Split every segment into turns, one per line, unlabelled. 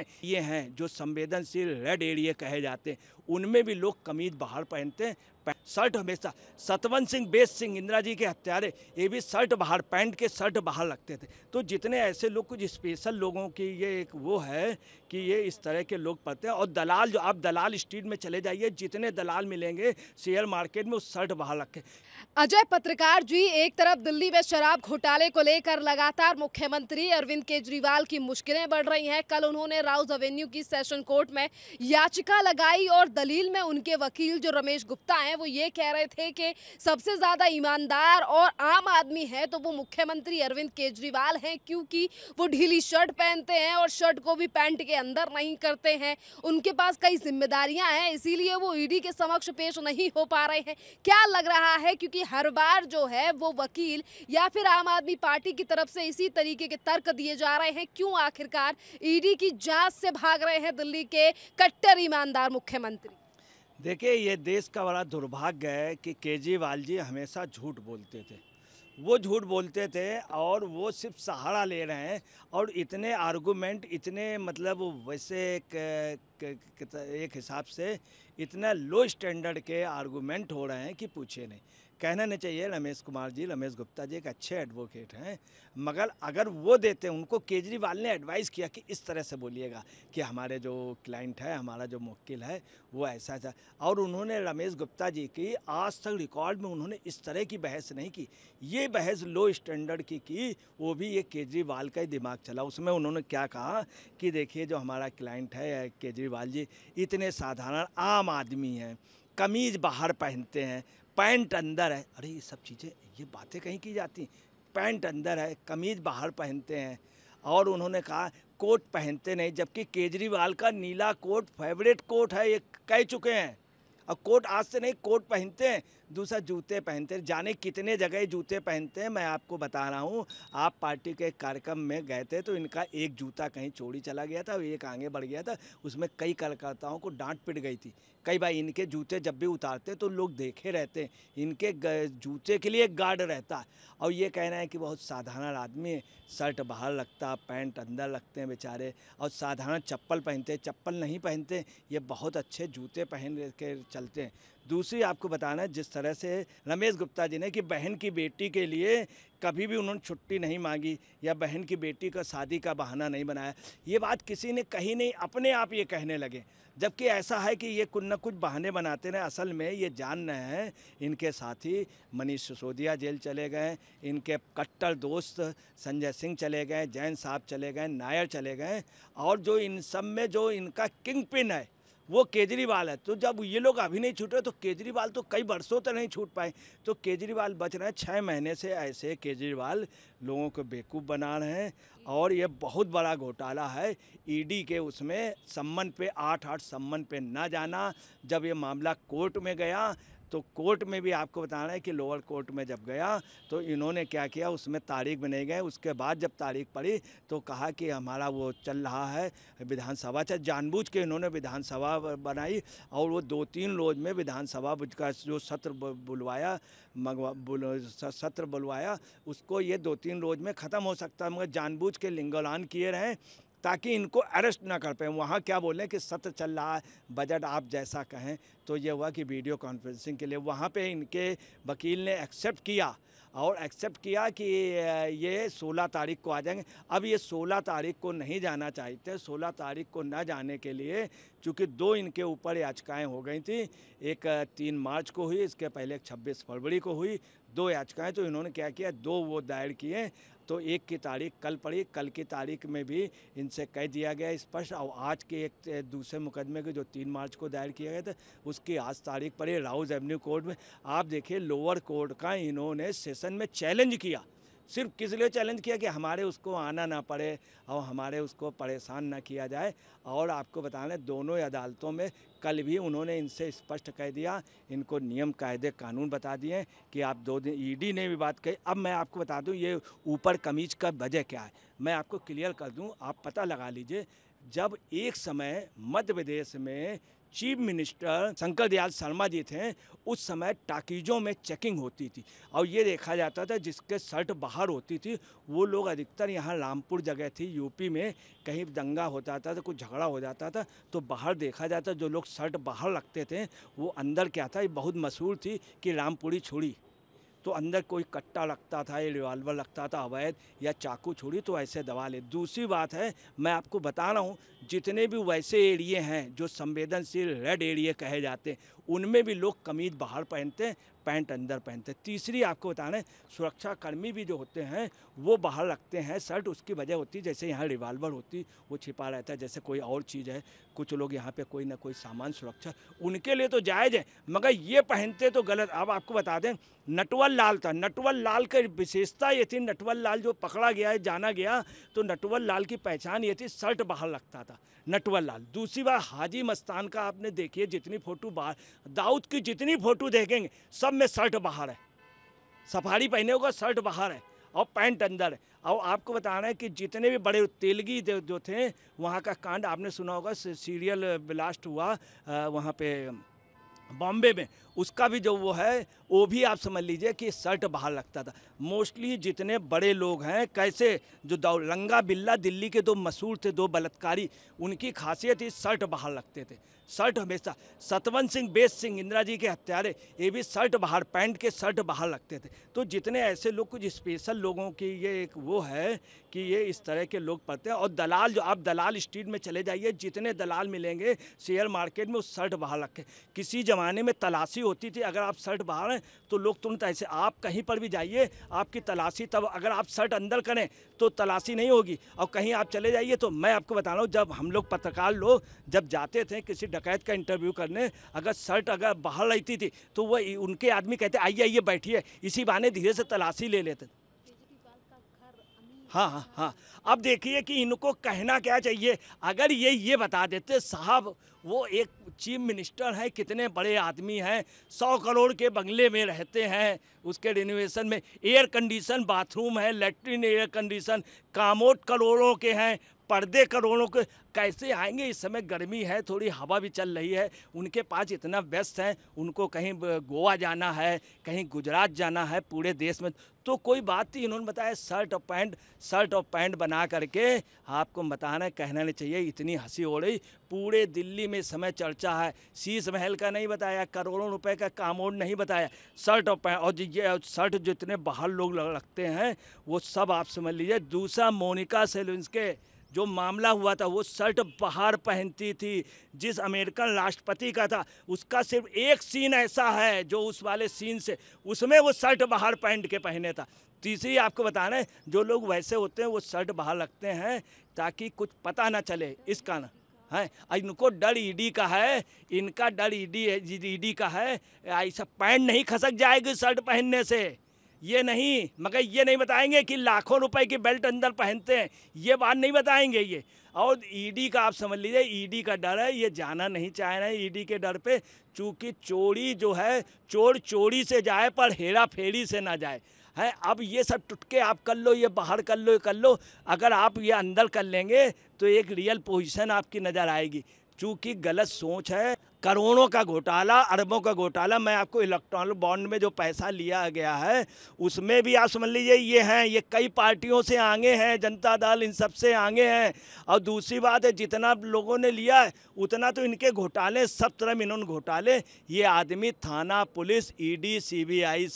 हैं ये हैं जो संवेदनशील रेड एरिया कहे जाते हैं उनमें भी लोग कमीज बाहर पहनते हैं शर्ट हमेशा सतवंत सिंह बेस सिंह इंदिरा जी के हत्यारे ये भी शर्ट बाहर पैंट के शर्ट बाहर लगते थे तो जितने ऐसे लोग कुछ स्पेशल लोगों की ये एक वो है कि ये इस तरह के लोग पढ़ते हैं और दलाल जो आप दलाल स्ट्रीट में चले जाइए जितने दलाल मिलेंगे शेयर मार्केट में उस शर्ट बाहर रखें अजय पत्रकार जी एक तरफ दिल्ली में शराब घोटाले को लेकर लगातार मुख्यमंत्री अरविंद केजरीवाल की मुश्किलें बढ़ रही हैं कल उन्होंने राउस एवेन्यू की सेशन कोर्ट में याचिका लगाई और दलील में उनके वकील जो रमेश गुप्ता हैं वो ये ये कह रहे थे कि सबसे ज़्यादा ईमानदार और आम आदमी है तो वो मुख्यमंत्री अरविंद केजरीवाल हैं क्योंकि वो ढीली शर्ट पहनते हैं और शर्ट को भी पैंट के अंदर नहीं करते हैं उनके पास कई जिम्मेदारियां हैं इसीलिए वो ईडी के समक्ष पेश नहीं हो पा रहे हैं क्या लग रहा है क्योंकि हर बार जो है वो वकील या फिर आम आदमी पार्टी की तरफ से इसी तरीके के तर्क दिए जा रहे हैं क्यों आखिरकार ईडी की जांच से भाग रहे हैं दिल्ली के कट्टर ईमानदार मुख्यमंत्री देखिए ये देश का बड़ा दुर्भाग्य है कि केजरीवाल जी हमेशा झूठ बोलते थे वो झूठ बोलते थे और वो सिर्फ सहारा ले रहे हैं और इतने आर्गूमेंट इतने मतलब वैसे एक, एक हिसाब से इतना लो स्टैंडर्ड के आर्गूमेंट हो रहे हैं कि पूछे नहीं कहना नहीं चाहिए रमेश कुमार जी रमेश गुप्ता जी एक अच्छे एडवोकेट हैं मगर अगर वो देते हैं उनको केजरीवाल ने एडवाइस किया कि इस तरह से बोलिएगा कि हमारे जो क्लाइंट है हमारा जो मुक्किल है वो ऐसा था और उन्होंने रमेश गुप्ता जी की आज तक रिकॉर्ड में उन्होंने इस तरह की बहस नहीं की ये बहस लो स्टैंडर्ड की की वो भी ये केजरीवाल का ही दिमाग चला उसमें उन्होंने क्या कहा कि देखिए जो हमारा क्लाइंट है केजरीवाल जी इतने साधारण आम आदमी हैं कमीज बाहर पहनते हैं पैंट अंदर है अरे ये सब चीज़ें ये बातें कहीं की जाती पैंट अंदर है कमीज़ बाहर पहनते हैं और उन्होंने कहा कोट पहनते नहीं जबकि केजरीवाल का नीला कोट फेवरेट कोट है ये कह चुके हैं और कोट आज से नहीं कोट पहनते हैं दूसरा जूते पहनते हैं जाने कितने जगह जूते पहनते हैं मैं आपको बता रहा हूँ आप पार्टी के कार्यक्रम में गए थे तो इनका एक जूता कहीं चोरी चला गया था एक आगे बढ़ गया था उसमें कई कार्यकर्ताओं को डांट पिट गई थी कई बार इनके जूते जब भी उतारते तो लोग देखे रहते हैं इनके जूते के लिए गार्ड रहता है और ये कहना है कि बहुत साधारण आदमी है शर्ट बाहर लगता पैंट अंदर लगते हैं बेचारे और साधारण चप्पल पहनते चप्पल नहीं पहनते ये बहुत अच्छे जूते पहन के चलते हैं दूसरी आपको बताना है जिस तरह से रमेश गुप्ता जी ने कि बहन की बेटी के लिए कभी भी उन्होंने छुट्टी नहीं मांगी या बहन की बेटी का शादी का बहाना नहीं बनाया ये बात किसी ने कहीं नहीं अपने आप ये कहने लगे जबकि ऐसा है कि ये कुछ ना कुछ बहाने बनाते रहे असल में ये जान रहे हैं इनके साथी मनीष सिसोदिया जेल चले गए इनके कट्टर दोस्त संजय सिंह चले गए जैन साहब चले गए नायर चले गए और जो इन सब में जो इनका किंग पिन है वो केजरीवाल है तो जब ये लोग अभी नहीं छूट रहे तो केजरीवाल तो कई वर्षों तक नहीं छूट पाए तो केजरीवाल बच रहे हैं छः महीने से ऐसे केजरीवाल लोगों को बेवकूफ़ बना रहे हैं और ये बहुत बड़ा घोटाला है ईडी के उसमें सम्मन पे आठ आठ सम्मन पे ना जाना जब ये मामला कोर्ट में गया तो कोर्ट में भी आपको बताना है कि लोअर कोर्ट में जब गया तो इन्होंने क्या किया उसमें तारीख नहीं गए उसके बाद जब तारीख पड़ी तो कहा कि हमारा वो चल रहा है विधानसभा चाहे अच्छा, जानबूझ के इन्होंने विधानसभा बनाई और वो दो तीन रोज में विधानसभा का जो सत्र बुलवाया मंगवा बुल, सत्र बुलवाया उसको ये दो तीन रोज में ख़त्म हो सकता है मगर जानबूझ के लिंगोलान किए रहें ताकि इनको अरेस्ट ना कर पाए वहाँ क्या बोलें कि सत्र चल रहा है बजट आप जैसा कहें तो ये हुआ कि वीडियो कॉन्फ्रेंसिंग के लिए वहाँ पे इनके वकील ने एक्सेप्ट किया और एक्सेप्ट किया कि ये 16 तारीख को आ जाएंगे अब ये 16 तारीख को नहीं जाना चाहते 16 तारीख को ना जाने के लिए चूँकि दो इनके ऊपर याचिकाएँ हो गई थी एक तीन मार्च को हुई इसके पहले छब्बीस फरवरी को हुई दो याचिकाएँ तो इन्होंने क्या किया दो वो दायर किए तो एक की तारीख कल पड़ी कल की तारीख में भी इनसे कह दिया गया स्पष्ट और आज के एक दूसरे मुकदमे के जो तीन मार्च को दायर किया गया था उस उसकी आज तारीख पर राउज एवेन्यू कोर्ट में आप देखिए लोअर कोर्ट का इन्होंने सेशन में चैलेंज किया सिर्फ किस लिए चैलेंज किया कि हमारे उसको आना ना पड़े और हमारे उसको परेशान ना किया जाए और आपको बता दें दोनों अदालतों में कल भी उन्होंने इनसे स्पष्ट कह दिया इनको नियम कायदे कानून बता दिए कि आप दो दिन ईडी ने भी बात कही अब मैं आपको बता दूं ये ऊपर कमीज का वजह क्या है मैं आपको क्लियर कर दूं आप पता लगा लीजिए जब एक समय मध्य प्रदेश में चीफ मिनिस्टर शंकर दयाल शर्मा जी थे उस समय टाकीजों में चेकिंग होती थी और ये देखा जाता था जिसके शर्ट बाहर होती थी वो लोग अधिकतर यहाँ रामपुर जगह थी यूपी में कहीं दंगा होता था तो कुछ झगड़ा हो जाता था तो बाहर देखा जाता जो लोग शर्ट बाहर रखते थे वो अंदर क्या था ये बहुत मशहूर थी कि रामपुरी छोड़ी तो अंदर कोई कट्टा लगता था या रिवाल्वर लगता था अवैध या चाकू छोड़ी तो ऐसे दबा ले दूसरी बात है मैं आपको बता रहा हूँ जितने भी वैसे एरिए हैं जो संवेदनशील रेड एरिए कहे जाते हैं उनमें भी लोग कमीज बाहर पहनते हैं पैंट अंदर पहनते तीसरी आपको बताना है सुरक्षाकर्मी भी जो होते हैं वो बाहर रखते हैं शर्ट उसकी वजह होती है जैसे यहाँ रिवाल्वर होती वो छिपा रहता है जैसे कोई और चीज़ है कुछ लोग यहाँ पे कोई ना कोई सामान सुरक्षा उनके लिए तो जायज़ है मगर ये पहनते तो गलत अब आपको बता दें नटवल लाल था नटवल लाल की विशेषता ये थी नटवल लाल जो पकड़ा गया है जाना गया तो नटवल लाल की पहचान ये थी शर्ट बाहर रखता था नटवल लाल दूसरी बार हाजी मस्तान का आपने देखिए जितनी फ़ोटो बाहर दाऊद की जितनी फ़ोटो देखेंगे सब में शर्ट बाहर है सफारी पहने होगा शर्ट बाहर है और पैंट अंदर है और आपको बता रहे हैं कि जितने भी बड़े तेलगी जो थे वहाँ का कांड आपने सुना होगा सीरियल ब्लास्ट हुआ वहाँ पे बॉम्बे में उसका भी जो वो है वो भी आप समझ लीजिए कि शर्ट बाहर लगता था मोस्टली जितने बड़े लोग हैं कैसे जो दौलंगा बिल्ला दिल्ली के दो मशहूर थे दो बलात्कारी उनकी खासियत ही शर्ट बाहर लगते थे शर्ट हमेशा सतवन सिंह बेस सिंह इंदिरा जी के हत्यारे ये भी शर्ट बाहर पैंट के शर्ट बाहर लगते थे तो जितने ऐसे लोग कुछ स्पेशल लोगों की ये एक वो है कि ये इस तरह के लोग पढ़ते हैं और दलाल जो आप दलाल स्ट्रीट में चले जाइए जितने दलाल मिलेंगे शेयर मार्केट में उस शर्ट बाहर रखें किसी ज़माने में तलाशी होती थी अगर आप शर्ट बाहर हैं तो लोग तुरंत तो ऐसे आप कहीं पर भी जाइए आपकी तलाशी तब अगर आप शर्ट अंदर करें तो तलाशी नहीं होगी और कहीं आप चले जाइए तो मैं आपको बता रहा हूँ जब हम लोग पत्रकार लोग जब जाते थे किसी डकैत का इंटरव्यू करने अगर शर्ट अगर बाहर रहती थी तो वह उनके आदमी कहते आइए आइए बैठिए इसी बहाने धीरे से तलाशी ले लेते हाँ हाँ हाँ अब देखिए कि इनको कहना क्या चाहिए अगर ये ये बता देते साहब वो एक चीफ मिनिस्टर हैं कितने बड़े आदमी हैं सौ करोड़ के बंगले में रहते हैं उसके रिनोवेशन में एयर कंडीशन बाथरूम है लेट्रिन एयर कंडीशन कामोट करोड़ों के हैं पर्दे करोड़ों के कैसे आएंगे इस समय गर्मी है थोड़ी हवा भी चल रही है उनके पास इतना व्यस्त हैं उनको कहीं गोवा जाना है कहीं गुजरात जाना है पूरे देश में तो कोई बात नहीं इन्होंने बताया शर्ट और पैंट शर्ट और पैंट बना करके आपको बताना कहना नहीं चाहिए इतनी हंसी हो रही पूरे दिल्ली में समय चर्चा है शीश महल का नहीं बताया करोड़ों रुपए का कामोड नहीं बताया शर्ट और पैंट और ये शर्ट जितने बाहर लोग रखते हैं वो सब आप समझ लीजिए दूसरा मोनिका सेलुंस के जो मामला हुआ था वो शर्ट बाहर पहनती थी जिस अमेरिकन राष्ट्रपति का था उसका सिर्फ एक सीन ऐसा है जो उस वाले सीन से उसमें वो शर्ट बाहर पहन के पहने था तीसरी आपको बताना है जो लोग वैसे होते हैं वो शर्ट बाहर रखते हैं ताकि कुछ पता ना चले इस कारण है इनको डर ईडी का है इनका डर ईडी ईडी का है ऐसा पैंट नहीं खसक जाएगी शर्ट पहनने से ये नहीं मगर ये नहीं बताएंगे कि लाखों रुपए की बेल्ट अंदर पहनते हैं ये बात नहीं बताएंगे ये और ईडी e का आप समझ लीजिए ईडी e का डर है ये जाना नहीं चाह रहे हैं ईडी e के डर पे चूँकि चोरी जो है चोर चोरी से जाए पर हेरा फेरी से ना जाए है अब ये सब टुटके आप कर लो ये बाहर कर लो ये कर लो अगर आप ये अंदर कर लेंगे तो एक रियल पोजीशन आपकी नज़र आएगी चूँकि गलत सोच है करोड़ों का घोटाला अरबों का घोटाला मैं आपको इलेक्ट्रॉनिक बॉन्ड में जो पैसा लिया गया है उसमें भी आप समझ लीजिए ये हैं ये कई पार्टियों से आगे हैं जनता दल इन सब से आगे हैं और दूसरी बात है जितना लोगों ने लिया है उतना तो इनके घोटाले सब में इन्होंने घोटाले ये आदमी थाना पुलिस ई डी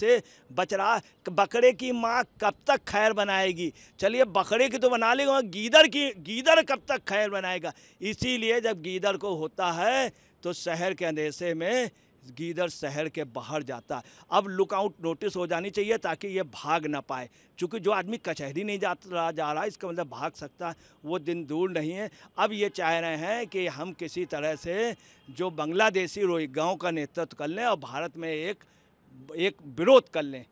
से बच रहा बकरे की माँ कब तक खैर बनाएगी चलिए बकरे की तो बना लेगा गीदर की गीदर कब तक खैर बनाएगा इसीलिए जब गीदर को होता है तो शहर के अंदेशे में गीदर शहर के बाहर जाता है अब लुकआउट नोटिस हो जानी चाहिए ताकि ये भाग ना पाए क्योंकि जो आदमी कचहरी नहीं जा रहा जा रहा इसका मतलब भाग सकता है वो दिन दूर नहीं है अब ये चाह रहे हैं कि हम किसी तरह से जो बांग्लादेशी गाँव का नेतृत्व कर लें और भारत में एक एक विरोध कर लें